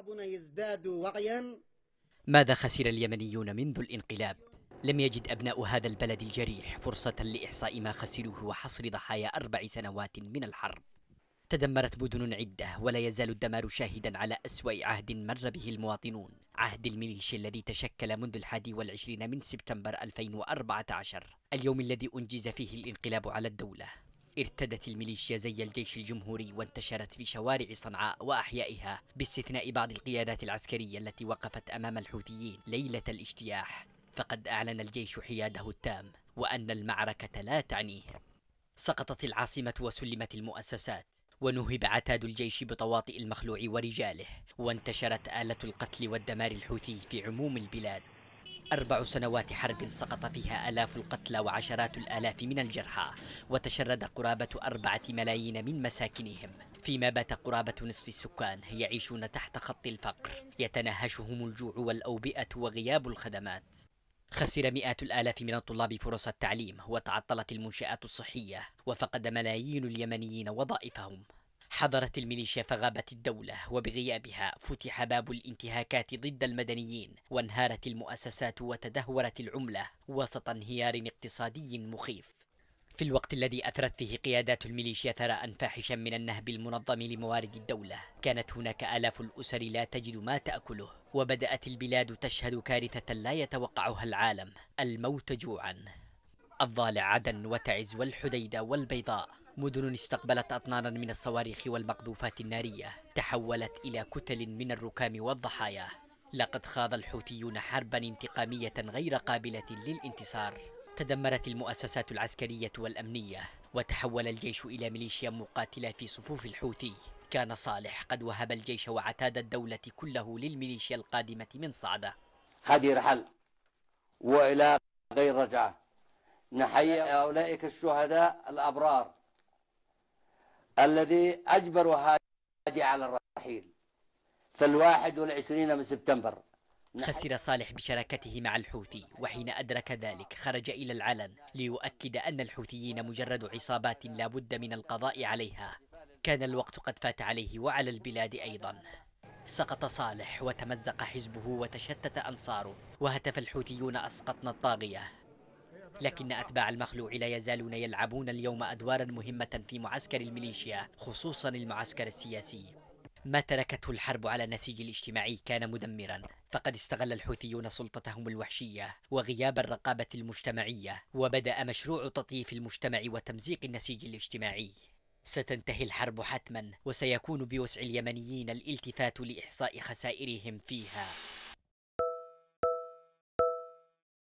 شعبنا يزداد وعيا ماذا خسر اليمنيون منذ الانقلاب لم يجد أبناء هذا البلد الجريح فرصة لإحصاء ما خسروه وحصر ضحايا أربع سنوات من الحرب تدمرت مدن عدة ولا يزال الدمار شاهدا على أسوأ عهد مر به المواطنون عهد الميليشيا الذي تشكل منذ الحادي والعشرين من سبتمبر 2014 اليوم الذي أنجز فيه الانقلاب على الدولة ارتدت الميليشيا زي الجيش الجمهوري وانتشرت في شوارع صنعاء وأحيائها باستثناء بعض القيادات العسكرية التي وقفت أمام الحوثيين ليلة الاجتياح فقد أعلن الجيش حياده التام وأن المعركة لا تعنيه سقطت العاصمة وسلمت المؤسسات ونهب عتاد الجيش بطواطئ المخلوع ورجاله وانتشرت آلة القتل والدمار الحوثي في عموم البلاد أربع سنوات حرب سقط فيها آلاف القتلى وعشرات الآلاف من الجرحى وتشرد قرابة أربعة ملايين من مساكنهم فيما بات قرابة نصف السكان يعيشون تحت خط الفقر يتنهشهم الجوع والأوبئة وغياب الخدمات خسر مئات الآلاف من الطلاب فرص التعليم وتعطلت المنشآت الصحية وفقد ملايين اليمنيين وظائفهم حضرت الميليشيا فغابت الدولة وبغيابها فتح باب الانتهاكات ضد المدنيين وانهارت المؤسسات وتدهورت العملة وسط انهيار اقتصادي مخيف في الوقت الذي أثرت فيه قيادات الميليشيا ثراء فاحشا من النهب المنظم لموارد الدولة كانت هناك آلاف الأسر لا تجد ما تأكله وبدأت البلاد تشهد كارثة لا يتوقعها العالم الموت جوعاً الضالع عدن وتعز والحديدة والبيضاء مدن استقبلت أطنانا من الصواريخ والمقذوفات النارية تحولت إلى كتل من الركام والضحايا لقد خاض الحوثيون حربا انتقامية غير قابلة للانتصار تدمرت المؤسسات العسكرية والأمنية وتحول الجيش إلى ميليشيا مقاتلة في صفوف الحوثي كان صالح قد وهب الجيش وعتاد الدولة كله للميليشيا القادمة من صعدة هذه رحل وإلى غير رجعة نحيي أولئك الشهداء الأبرار الذي أجبروا هادي على الرحيل في الواحد والعشرين من سبتمبر خسر صالح بشراكته مع الحوثي وحين أدرك ذلك خرج إلى العلن ليؤكد أن الحوثيين مجرد عصابات لا بد من القضاء عليها كان الوقت قد فات عليه وعلى البلاد أيضا سقط صالح وتمزق حزبه وتشتت أنصاره وهتف الحوثيون أسقطنا الطاغية لكن أتباع المخلوع لا يزالون يلعبون اليوم أدوارا مهمة في معسكر الميليشيا خصوصا المعسكر السياسي ما تركته الحرب على النسيج الاجتماعي كان مدمرا فقد استغل الحوثيون سلطتهم الوحشية وغياب الرقابة المجتمعية وبدأ مشروع تطييف المجتمع وتمزيق النسيج الاجتماعي ستنتهي الحرب حتما وسيكون بوسع اليمنيين الالتفات لإحصاء خسائرهم فيها